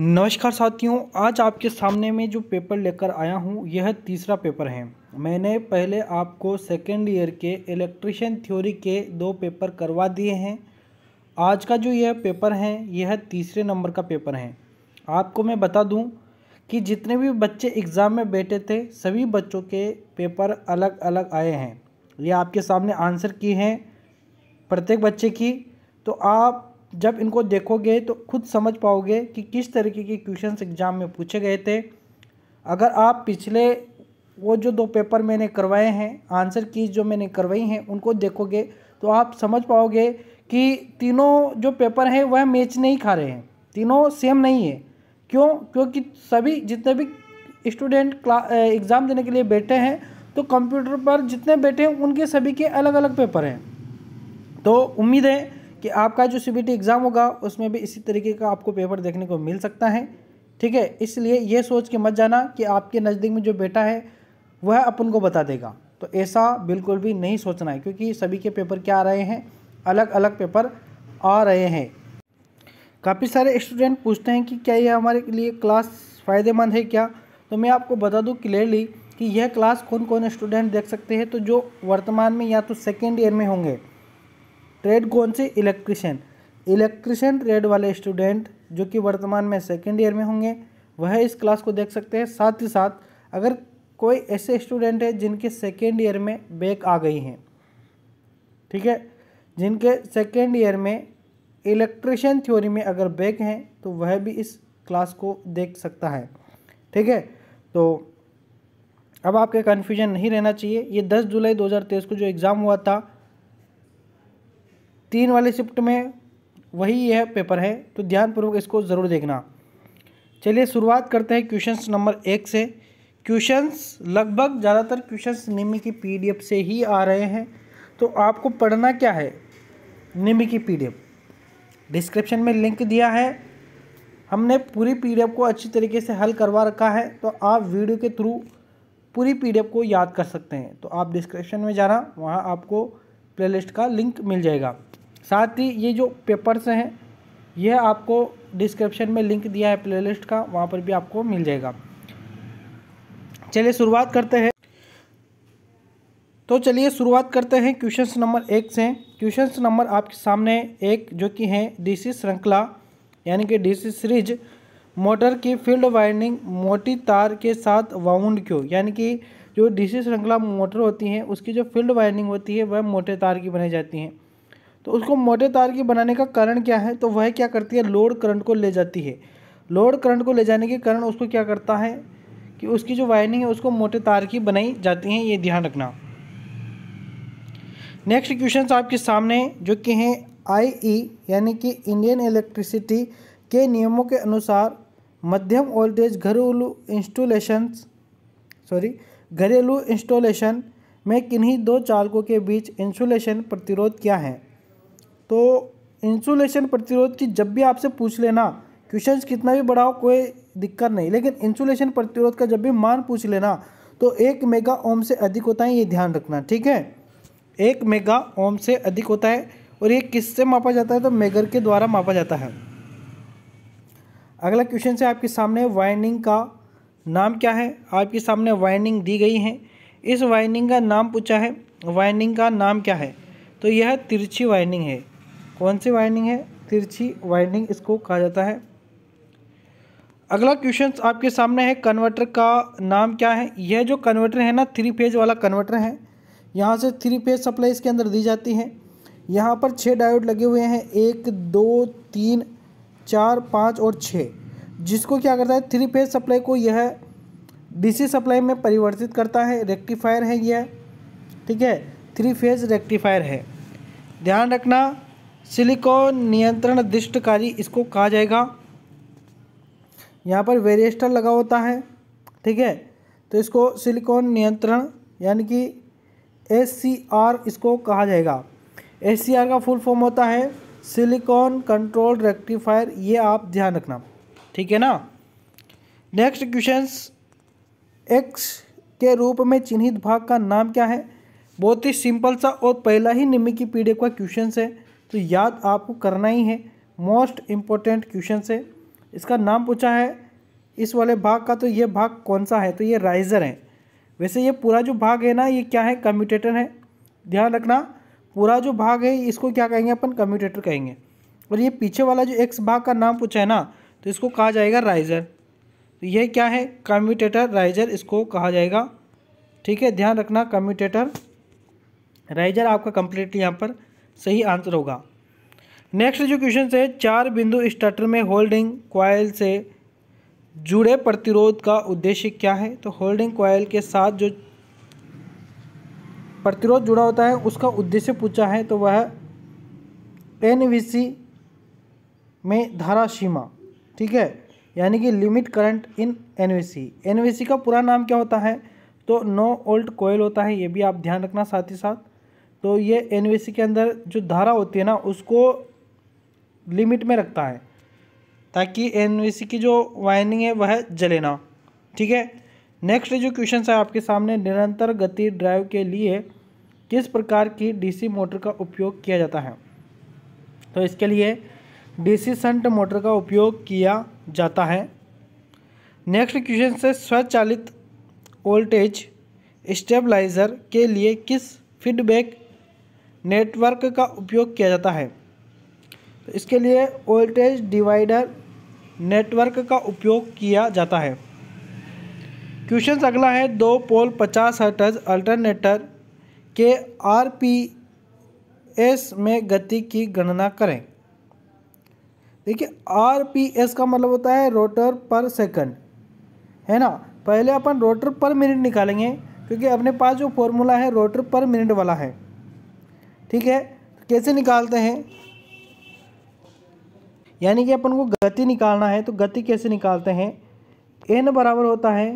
नमस्कार साथियों आज आपके सामने में जो पेपर लेकर आया हूँ यह तीसरा पेपर है मैंने पहले आपको सेकेंड ईयर के इलेक्ट्रिशियन थ्योरी के दो पेपर करवा दिए हैं आज का जो यह पेपर है यह तीसरे नंबर का पेपर है आपको मैं बता दूं कि जितने भी बच्चे एग्ज़ाम में बैठे थे सभी बच्चों के पेपर अलग अलग आए हैं ये आपके सामने आंसर की हैं प्रत्येक बच्चे की तो आप जब इनको देखोगे तो खुद समझ पाओगे कि किस तरीके के क्वेश्चंस एग्ज़ाम में पूछे गए थे अगर आप पिछले वो जो दो पेपर मैंने करवाए हैं आंसर की जो मैंने करवाई हैं उनको देखोगे तो आप समझ पाओगे कि तीनों जो पेपर हैं वह मैच नहीं खा रहे हैं तीनों सेम नहीं है क्यों क्योंकि सभी जितने भी स्टूडेंट एग्ज़ाम देने के लिए बैठे हैं तो कंप्यूटर पर जितने बैठे हैं उनके सभी के अलग अलग पेपर हैं तो उम्मीद है कि आपका जो सी एग्ज़ाम होगा उसमें भी इसी तरीके का आपको पेपर देखने को मिल सकता है ठीक है इसलिए ये सोच के मत जाना कि आपके नज़दीक में जो बेटा है वह अपन को बता देगा तो ऐसा बिल्कुल भी नहीं सोचना है क्योंकि सभी के पेपर क्या आ रहे हैं अलग अलग पेपर आ रहे हैं काफ़ी सारे स्टूडेंट पूछते हैं कि क्या यह हमारे लिए क्लास फ़ायदेमंद है क्या तो मैं आपको बता दूं क्लियरली कि यह क्लास कौन कौन स्टूडेंट देख सकते हैं तो जो वर्तमान में या तो सेकेंड ईयर में होंगे ट्रेड कौन से इलेक्ट्रिशियन इलेक्ट्रिशियन ट्रेड वाले स्टूडेंट जो कि वर्तमान में सेकेंड ईयर में होंगे वह इस क्लास को देख सकते हैं साथ ही साथ अगर कोई ऐसे स्टूडेंट है जिनके सेकेंड ईयर में बैक आ गई हैं ठीक है जिनके सेकेंड ईयर में इलेक्ट्रिशियन थ्योरी में अगर बैक हैं तो वह भी इस क्लास को देख सकता है ठीक है तो अब आपके कन्फ्यूजन नहीं रहना चाहिए ये दस जुलाई दो को जो एग्ज़ाम हुआ था तीन वाले शिफ्ट में वही यह पेपर है तो ध्यानपूर्वक इसको ज़रूर देखना चलिए शुरुआत करते हैं क्वेश्चंस नंबर एक से क्वेश्चंस लगभग ज़्यादातर क्वेश्चंस निम्न की पीडीएफ से ही आ रहे हैं तो आपको पढ़ना क्या है निम्न की पीडीएफ डिस्क्रिप्शन में लिंक दिया है हमने पूरी पीडीएफ को अच्छी तरीके से हल करवा रखा है तो आप वीडियो के थ्रू पूरी पी को याद कर सकते हैं तो आप डिस्क्रिप्शन में जाना वहाँ आपको प्लेलिस्ट का लिंक मिल जाएगा साथ ही ये जो पेपर्स हैं यह आपको डिस्क्रिप्शन में लिंक दिया है प्लेलिस्ट का वहाँ पर भी आपको मिल जाएगा चलिए शुरुआत करते हैं तो चलिए शुरुआत करते हैं क्वेश्चन नंबर एक से क्वेश्चन नंबर आपके सामने एक जो कि है डीसी श्रृंखला यानी कि डीसी सीरीज मोटर की फील्ड वाइंडिंग मोटी तार के साथ वाउंड क्यों यानी कि जो डीसी श्रृंखला मोटर होती हैं उसकी जो फील्ड वाइंडिंग होती है वह मोटे तार की बनाई जाती हैं तो उसको मोटे तार की बनाने का कारण क्या है तो वह क्या करती है लोड करंट को ले जाती है लोड करंट को ले जाने के कारण उसको क्या करता है कि उसकी जो वायरिंग है उसको मोटे तार की बनाई जाती है ये ध्यान रखना नेक्स्ट क्वेश्चन आपके सामने जो कि हैं आईई e, यानी कि इंडियन इलेक्ट्रिसिटी के नियमों के अनुसार मध्यम वोल्टेज घरेलू इंस्टॉलेशन सॉरी घरेलू इंस्टॉलेशन में किन्हीं दो चालकों के बीच इंसुलेशन प्रतिरोध क्या है तो इंसुलेशन प्रतिरोध की जब भी आपसे पूछ लेना क्वेश्चन कितना भी बढ़ाओ कोई दिक्कत नहीं लेकिन इंसुलेशन प्रतिरोध का जब भी मान पूछ लेना तो एक मेगा ओम से अधिक होता है ये ध्यान रखना ठीक है एक मेगा ओम से अधिक होता है और ये किससे मापा जाता है तो मेगर के द्वारा मापा जाता है अगला क्वेश्चन से आपके सामने वाइनिंग का नाम क्या है आपके सामने वाइनिंग दी गई है इस वाइनिंग का नाम पूछा है वाइनिंग का नाम क्या है तो यह तिरछी वाइनिंग है कौन सी वाइंडिंग है तिरछी वाइंडिंग इसको कहा जाता है अगला क्वेश्चन आपके सामने है कन्वर्टर का नाम क्या है यह जो कन्वर्टर है ना थ्री फेज वाला कन्वर्टर है यहाँ से थ्री फेज सप्लाई इसके अंदर दी जाती है यहाँ पर छः डायोड लगे हुए हैं एक दो तीन चार पाँच और छः जिसको क्या करता है थ्री फेज सप्लाई को यह डीसी सप्लाई में परिवर्तित करता है रेक्टिफायर है यह ठीक है थ्री फेज रेक्टिफायर है ध्यान रखना सिलिकॉन नियंत्रण दृष्टकारी इसको कहा जाएगा यहाँ पर वेरिएस्टर लगा होता है ठीक है तो इसको सिलिकॉन नियंत्रण यानी कि एस इसको कहा जाएगा एस का फुल फॉर्म होता है सिलिकॉन कंट्रोल रेक्टिफायर ये आप ध्यान रखना ठीक है ना नेक्स्ट क्वेश्चन एक्स के रूप में चिन्हित भाग का नाम क्या है बहुत ही सिंपल सा और पहला ही निम्न की पीढ़ी का क्वेश्चन है तो याद आपको करना ही है मोस्ट इम्पोर्टेंट क्वेश्चन से इसका नाम पूछा है इस वाले भाग का तो ये भाग कौन सा है तो ये राइज़र है वैसे ये पूरा जो भाग है ना ये क्या है कम्यूटेटर है ध्यान रखना पूरा जो भाग है इसको क्या कहेंगे अपन कम्यूटेटर कहेंगे और ये पीछे वाला जो एक्स भाग का नाम पूछा है ना तो इसको कहा जाएगा राइज़र तो ये क्या है कम्यूटेटर राइज़र इसको कहा जाएगा ठीक है ध्यान रखना कम्यूटेटर राइज़र आपका कंप्लीटली यहाँ पर सही आंसर होगा नेक्स्ट जो क्वेश्चन है चार बिंदु स्टार्टर में होल्डिंग क्वाइल से जुड़े प्रतिरोध का उद्देश्य क्या है तो होल्डिंग क्वाइल के साथ जो प्रतिरोध जुड़ा होता है उसका उद्देश्य पूछा है तो वह सी में धारा सीमा ठीक है यानी कि limit current in NVC NVC का पूरा नाम क्या होता है तो नो ओल्ट कोयल होता है ये भी आप ध्यान रखना साथ ही साथ तो ये एन के अंदर जो धारा होती है ना उसको लिमिट में रखता है ताकि एन की जो वाइनिंग है वह जले ना ठीक है नेक्स्ट जो क्वेश्चन है आपके सामने निरंतर गति ड्राइव के लिए किस प्रकार की डीसी मोटर का उपयोग किया जाता है तो इसके लिए डीसी संट मोटर का उपयोग किया जाता है नेक्स्ट क्वेश्चन से स्वचालित वोल्टेज स्टेबलाइज़र के लिए किस फीडबैक नेटवर्क का उपयोग किया जाता है तो इसके लिए वोल्टेज डिवाइडर नेटवर्क का उपयोग किया जाता है क्वेश्चन अगला है दो पोल पचास हर्टज अल्टरनेटर के आर पी एस में गति की गणना करें देखिए आर पी एस का मतलब होता है रोटर पर सेकंड है ना पहले अपन रोटर पर मिनट निकालेंगे क्योंकि अपने पास जो फॉर्मूला है रोटर पर मिनट वाला है ठीक है तो कैसे निकालते हैं यानी कि अपन को गति निकालना है तो गति कैसे निकालते हैं एन बराबर होता है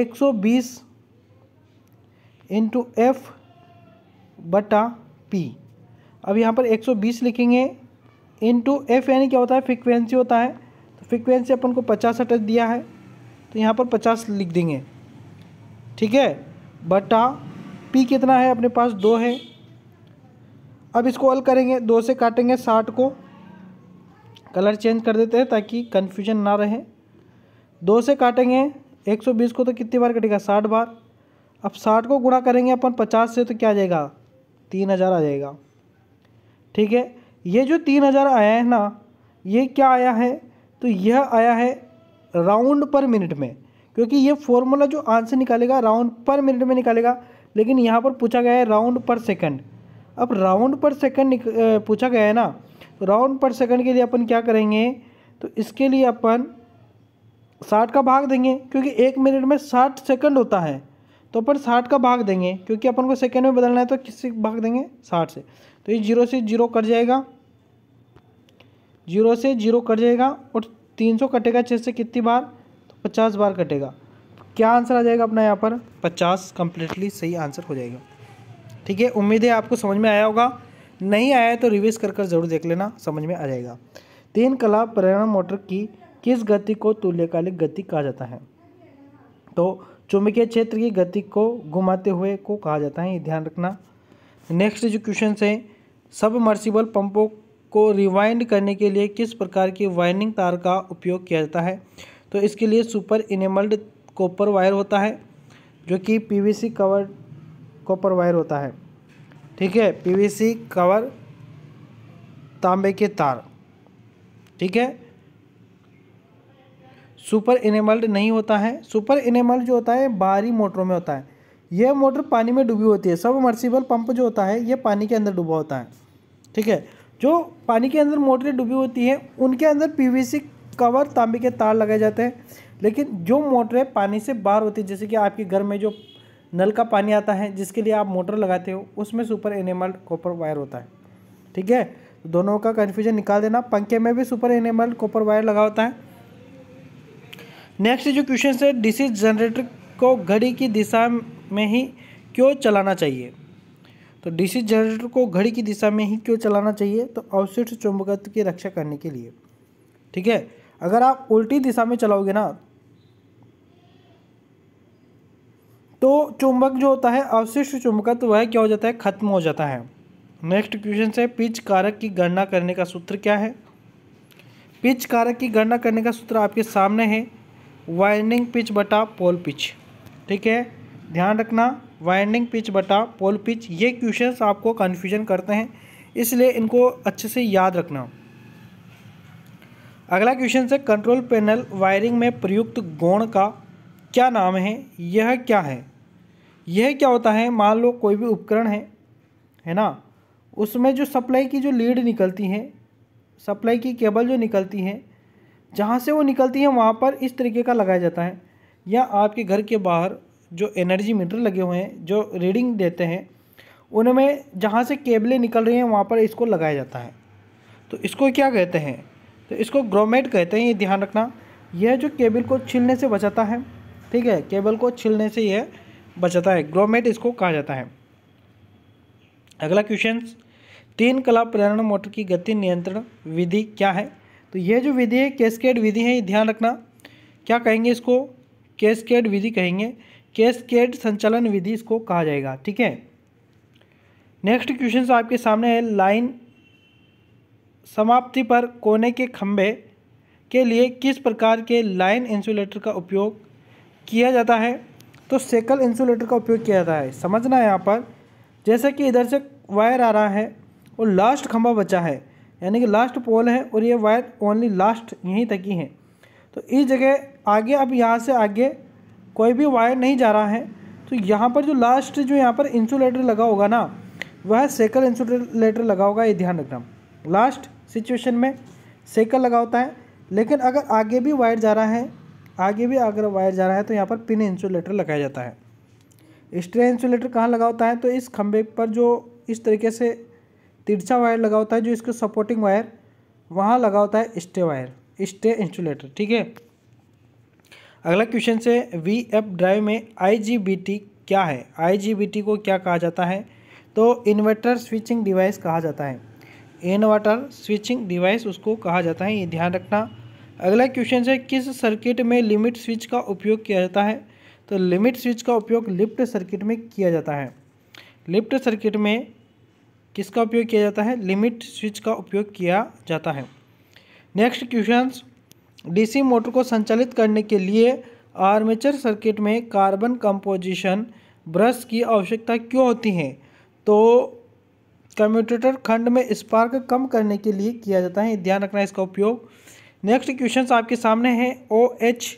एक सौ बीस इंटू एफ बटा पी अब यहाँ पर 120 लिखेंगे इंटू एफ यानी क्या होता है फ्रिक्वेंसी होता है तो फ्रिक्वेंसी अपन को 50 हटच दिया है तो यहाँ पर 50 लिख देंगे ठीक है बटा पी कितना है अपने पास दो है अब इसको अल करेंगे दो से काटेंगे साठ को कलर चेंज कर देते हैं ताकि कन्फ्यूजन ना रहे दो से काटेंगे एक सौ बीस को तो कितनी बार कटेगा साठ बार अब साठ को गुणा करेंगे अपन पचास से तो क्या आ जाएगा तीन हज़ार आ जाएगा ठीक है ये जो तीन हज़ार आया है ना ये क्या आया है तो यह आया है राउंड पर मिनट में क्योंकि ये फॉर्मूला जो आंसर निकालेगा राउंड पर मिनट में निकालेगा लेकिन यहाँ पर पूछा गया है राउंड पर सेकंड अब राउंड पर सेकंड पूछा गया है ना तो राउंड पर सेकंड के लिए अपन क्या करेंगे तो इसके लिए अपन साठ का भाग देंगे क्योंकि एक मिनट में साठ सेकंड होता है तो अपन साठ का भाग देंगे क्योंकि अपन को सेकंड में बदलना है तो किससे भाग देंगे साठ से तो ये जीरो से जीरो कट जाएगा जीरो से जीरो कट जाएगा और तीन सौ कटेगा छः से कितनी बार पचास बार कटेगा क्या आंसर आ जाएगा अपना यहाँ पर पचास कम्प्लीटली सही आंसर हो जाएगा ठीक है उम्मीद है आपको समझ में आया होगा नहीं आया है तो रिविज कर कर जरूर देख लेना समझ में आ जाएगा तीन कला प्रेरणा मोटर की किस गति को तुल्यकालिक गति कहा जाता है तो चुंबकीय क्षेत्र की गति को घुमाते हुए को कहा जाता है ये ध्यान रखना नेक्स्ट जो क्वेश्चन है मर्सिबल पंपों को रिवाइंड करने के लिए किस प्रकार की वाइंडिंग तार का उपयोग किया जाता है तो इसके लिए सुपर इनेमल्ड कॉपर वायर होता है जो कि पीवीसी कवर कॉपर वायर होता है ठीक है पीवीसी कवर तांबे के तार ठीक है सुपर इनेमल्ड नहीं होता है सुपर इनेमल्ड जो होता है बाहरी मोटरों में होता है यह मोटर पानी में डूबी होती है सब मर्सिबल पंप जो होता है यह पानी के अंदर डूबा होता है ठीक है जो पानी के अंदर मोटरें डूबी होती हैं उनके अंदर पीवीसी कवर तांबे के तार लगाए जाते हैं लेकिन जो मोटरें पानी से बाहर होती है जैसे कि आपके घर में जो नल का पानी आता है जिसके लिए आप मोटर लगाते हो उसमें सुपर एनेमल्ड कॉपर वायर होता है ठीक है तो दोनों का कन्फ्यूजन निकाल देना पंखे में भी सुपर एनेमल्ड कॉपर वायर लगा होता है नेक्स्ट जो क्वेश्चन है डीसी जनरेटर को घड़ी की दिशा में ही क्यों चलाना चाहिए तो डीसी जनरेटर को घड़ी की दिशा में ही क्यों चलाना चाहिए तो अवशिष्ट चुंबकत्व की रक्षा करने के लिए ठीक है अगर आप उल्टी दिशा में चलाओगे ना तो चुंबक जो होता है अवशिष्ट तो वह क्या हो जाता है खत्म हो जाता है नेक्स्ट क्वेश्चन से पिच कारक की गणना करने का सूत्र क्या है पिच कारक की गणना करने का सूत्र आपके सामने है वाइंडिंग पिच बटा पोल पिच ठीक है ध्यान रखना वाइंडिंग पिच बटा पोल पिच ये क्वेश्चंस आपको कन्फ्यूजन करते हैं इसलिए इनको अच्छे से याद रखना अगला क्वेश्चन है कंट्रोल पैनल वायरिंग में प्रयुक्त गौण का क्या नाम है यह क्या है यह क्या होता है मान लो कोई भी उपकरण है है ना उसमें जो सप्लाई की जो लीड निकलती है सप्लाई की केबल जो निकलती है जहाँ से वो निकलती है वहाँ पर इस तरीके का लगाया जाता है या आपके घर के बाहर जो एनर्जी मीटर लगे हुए हैं जो रीडिंग देते हैं उनमें जहाँ से केबलें निकल रही हैं वहाँ पर इसको लगाया जाता है तो इसको क्या कहते हैं तो इसको ग्रोमेट कहते हैं ये ध्यान रखना यह जो केबल को छिलने से बचाता है ठीक है केबल को छिलने से यह बचाता है ग्रोमेट इसको कहा जाता है अगला क्वेश्चन तीन कला प्रेरण मोटर की गति नियंत्रण विधि क्या है तो यह जो विधि है कैस्केड विधि है ये ध्यान रखना क्या कहेंगे इसको कैस्केड विधि कहेंगे कैस्केड संचालन विधि इसको कहा जाएगा ठीक है नेक्स्ट क्वेश्चन आपके सामने है लाइन समाप्ति पर कोने के खंभे के लिए किस प्रकार के लाइन इंसुलेटर का उपयोग किया जाता है तो सेकल इंसुलेटर का उपयोग किया जाता है समझना है यहाँ पर जैसे कि इधर से वायर आ रहा है और लास्ट खंभा बचा है यानी कि लास्ट पोल है और ये वायर ओनली लास्ट यहीं तक ही है तो इस जगह आगे अब यहाँ से आगे कोई भी वायर नहीं जा रहा है तो यहाँ पर जो लास्ट जो यहाँ पर इंसुलेटर लगा होगा ना वह सेकल इंसुलेटर लगा होगा ये ध्यान रखना लास्ट सिचुएशन में सेकल लगा होता है लेकिन अगर आगे भी वायर जा रहा है आगे भी अगर वायर जा रहा है तो यहाँ पर पिन इंसुलेटर लगाया जाता है स्ट्रे इंसुलेटर कहाँ लगा होता है तो इस खंभे पर जो इस तरीके से तिरछा वायर लगा होता है जो इसके सपोर्टिंग वायर वहाँ लगा होता है स्टे वायर स्टे इंसुलेटर ठीक है अगला क्वेश्चन से वी एफ ड्राइव में टी क्या है टी को क्या कहा जाता है तो इन्वर्टर स्विचिंग डिवाइस कहा जाता है इन्वर्टर स्विचिंग डिवाइस उसको कहा जाता है ये ध्यान रखना अगला क्वेश्चन है किस सर्किट में लिमिट स्विच का उपयोग किया जाता है तो लिमिट स्विच का उपयोग लिफ्ट सर्किट में किया जाता है लिफ्ट सर्किट में किसका उपयोग किया जाता है लिमिट स्विच का उपयोग किया जाता है नेक्स्ट क्वेश्चन डीसी मोटर को संचालित करने के लिए आर्मेचर सर्किट में कार्बन कंपोजिशन ब्रश की आवश्यकता क्यों होती है तो कम्यूटेटर खंड में स्पार्क कम करने के लिए किया जाता है ध्यान रखना इसका उपयोग नेक्स्ट क्वेश्चन आपके सामने हैं ओ एच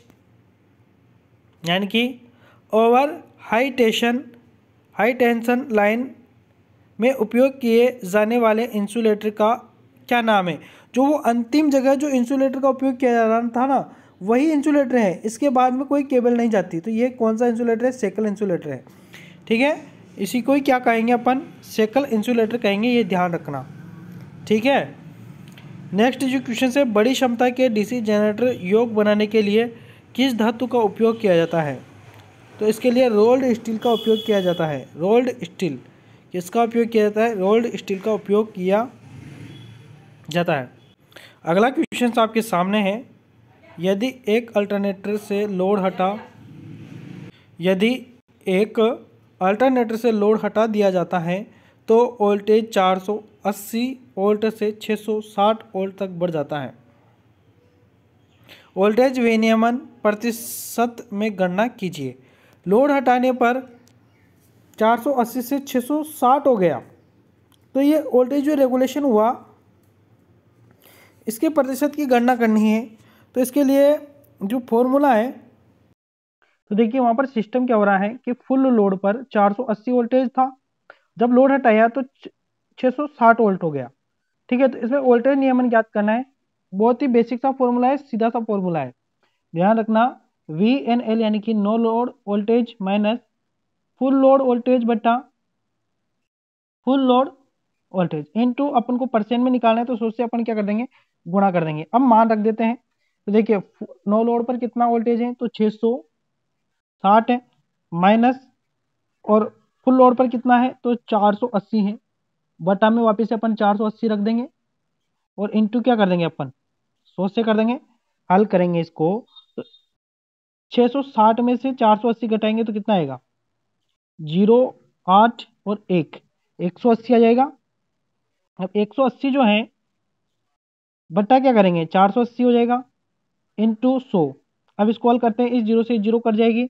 यानी कि over high tension high tension line में उपयोग किए जाने वाले इंसुलेटर का क्या नाम है जो वो अंतिम जगह जो इंसुलेटर का उपयोग किया जा रहा था ना वही इंसुलेटर है इसके बाद में कोई केबल नहीं जाती तो ये कौन सा इंसुलेटर है सेकल इंसुलेटर है ठीक है इसी को ही क्या कहेंगे अपन सेकल इंसुलेटर कहेंगे ये ध्यान रखना ठीक है नेक्स्ट जो क्वेश्चन है बड़ी क्षमता के डीसी जनरेटर योग बनाने के लिए किस धातु का उपयोग किया जाता है तो इसके लिए रोल्ड स्टील का उपयोग किया जाता है रोल्ड स्टील किसका उपयोग किया जाता है रोल्ड स्टील का उपयोग किया जाता है अगला क्वेश्चन आपके सामने है यदि एक अल्टरनेटर से लोड हटा यदि एक अल्टरनेटर से लोड हटा दिया जाता है तो वोल्टेज 480 वोल्ट से 660 वोल्ट तक बढ़ जाता है वोल्टेज विनियमन प्रतिशत में गणना कीजिए लोड हटाने पर 480 से 660 हो गया तो ये वोल्टेज जो रेगुलेशन हुआ इसके प्रतिशत की गणना करनी है तो इसके लिए जो फॉर्मूला है तो देखिए वहां पर सिस्टम क्या हो रहा है कि फुल लोड पर 480 वोल्टेज था जब लोड हटाया तो 660 वोल्ट हो गया ठीक है तो इसमें वोल्टेज नियमन ज्ञात करना है बहुत ही बेसिक सा फॉर्मूला है सीधा सा फॉर्मूला है ध्यान रखना वी एन एल यानी कि no load voltage minus full load voltage बटा फुल लोड वोल्टेज इन अपन को परसेंट में निकालना है तो सोच से अपन क्या कर देंगे गुणा कर देंगे अब मान रख देते हैं तो देखिए नो लोड पर कितना वोल्टेज है तो साठ है माइनस और फुल लोड पर कितना है तो चार सौ अस्सी है बटा में वापस अपन चार सौ अस्सी रख देंगे और इंटू क्या कर देंगे अपन सौ से कर देंगे हल करेंगे इसको तो छः सौ साठ में से चार सौ अस्सी घटाएंगे तो कितना आएगा जीरो आठ और एक एक सौ अस्सी आ जाएगा अब एक सौ अस्सी जो है बटा क्या करेंगे चार सौ अस्सी हो जाएगा इंटू सौ अब इसको हल करते हैं इस जीरो से जीरो कट जाएगी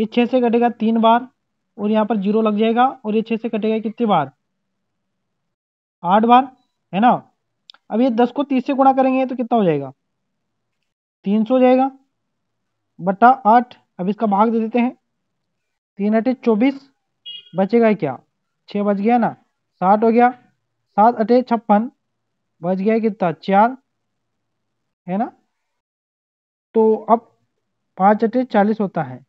ये छः से कटेगा तीन बार और यहाँ पर जीरो लग जाएगा और ये छः से कटेगा कितनी बार आठ बार है ना अब ये दस को तीस से गुणा करेंगे तो कितना हो जाएगा तीन सौ हो जाएगा बटा आठ अब इसका भाग दे देते हैं तीन अटे चौबीस बचेगा क्या छः बच गया ना साठ हो गया सात अटे छप्पन बच गया कितना चार है ना तो अब पाँच अटे चालीस होता है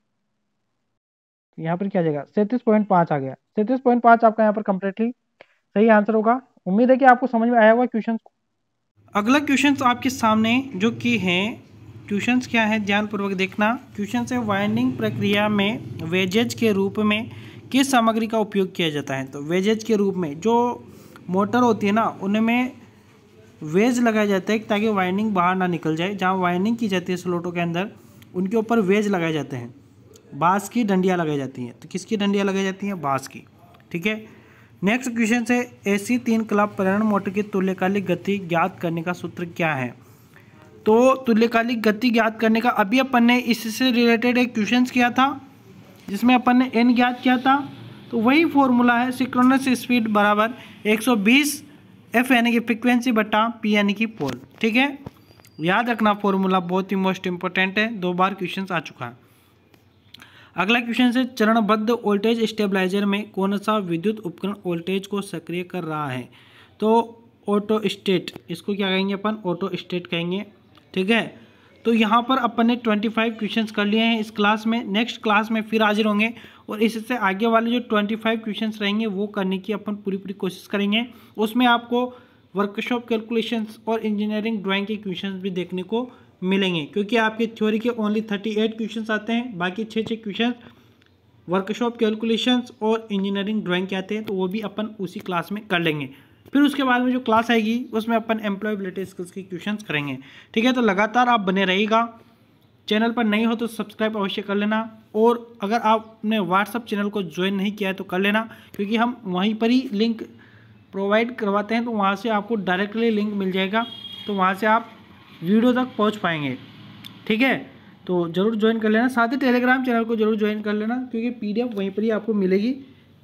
यहाँ पर क्या जाएगा सैंतीस पॉइंट पाँच आ गया सैंतीस पॉइंट पाँच आपका यहाँ पर कम्प्लीटली सही आंसर होगा उम्मीद है कि आपको समझ में आया होगा क्वेश्चन अगला क्वेश्चन तो आपके सामने जो कि हैं क्वेश्चन क्या है ध्यानपूर्वक देखना क्वेश्चन है वाइंडिंग प्रक्रिया में वेजेज के रूप में किस सामग्री का उपयोग किया जाता है तो वेजेज के रूप में जो मोटर होती है ना उनमें वेज लगाया जाता है ताकि वाइंडिंग बाहर ना निकल जाए जहाँ वाइंडिंग की जाती है स्लोटों के अंदर उनके ऊपर वेज लगाए जाते हैं बाँस की डंडियाँ लगाई जाती हैं तो किसकी डंडियाँ लगाई जाती हैं बाँस की ठीक है नेक्स्ट क्वेश्चन से ऐसी तीन क्लब प्रेरण मोटर की तुल्यकालिक गति ज्ञात करने का सूत्र क्या है तो तुल्यकालिक गति ज्ञात करने का अभी अपन ने इससे रिलेटेड एक क्वेश्चन किया था जिसमें अपन ने एन ज्ञात किया था तो वही फॉर्मूला है सिक्रोनस स्पीड बराबर 120 एफ यानी कि फ्रिक्वेंसी बटा पी यानी कि पोल ठीक है याद रखना फॉर्मूला बहुत ही मोस्ट इंपॉर्टेंट है दो बार क्वेश्चन आ चुका है अगला क्वेश्चन है चरणबद्ध वोल्टेज स्टेबलाइजर में कौन सा विद्युत उपकरण वोल्टेज को सक्रिय कर रहा है तो ऑटो स्टेट इसको क्या कहेंगे अपन ऑटो स्टेट कहेंगे ठीक है तो यहाँ पर अपन ने 25 क्वेश्चन कर लिए हैं इस क्लास में नेक्स्ट क्लास में फिर हाजिर होंगे और इससे आगे वाले जो 25 क्वेश्चन रहेंगे वो करने की अपन पूरी पूरी कोशिश करेंगे उसमें आपको वर्कशॉप कैलकुलेशंस और इंजीनियरिंग ड्राइंग के क्वेश्चंस भी देखने को मिलेंगे क्योंकि आपके थ्योरी के ओनली थर्टी एट क्वेश्चन आते हैं बाकी छः छः क्वेश्चन वर्कशॉप कैलकुलेशंस और इंजीनियरिंग ड्राइंग के आते हैं तो वो भी अपन उसी क्लास में कर लेंगे फिर उसके बाद में जो क्लास आएगी उसमें अपन एम्प्लॉयबिलिटी स्किल्स के क्वेश्चन करेंगे ठीक है तो लगातार आप बने रहेगा चैनल पर नहीं हो तो सब्सक्राइब अवश्य कर लेना और अगर आपने व्हाट्सअप चैनल को ज्वाइन नहीं किया है तो कर लेना क्योंकि हम वहीं पर ही लिंक प्रोवाइड करवाते हैं तो वहाँ से आपको डायरेक्टली लिंक मिल जाएगा तो वहाँ से आप वीडियो तक पहुंच पाएंगे ठीक है तो ज़रूर ज्वाइन कर लेना साथ ही टेलीग्राम चैनल को जरूर ज्वाइन कर लेना क्योंकि पीडीएफ वहीं पर ही आपको मिलेगी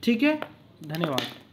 ठीक है धन्यवाद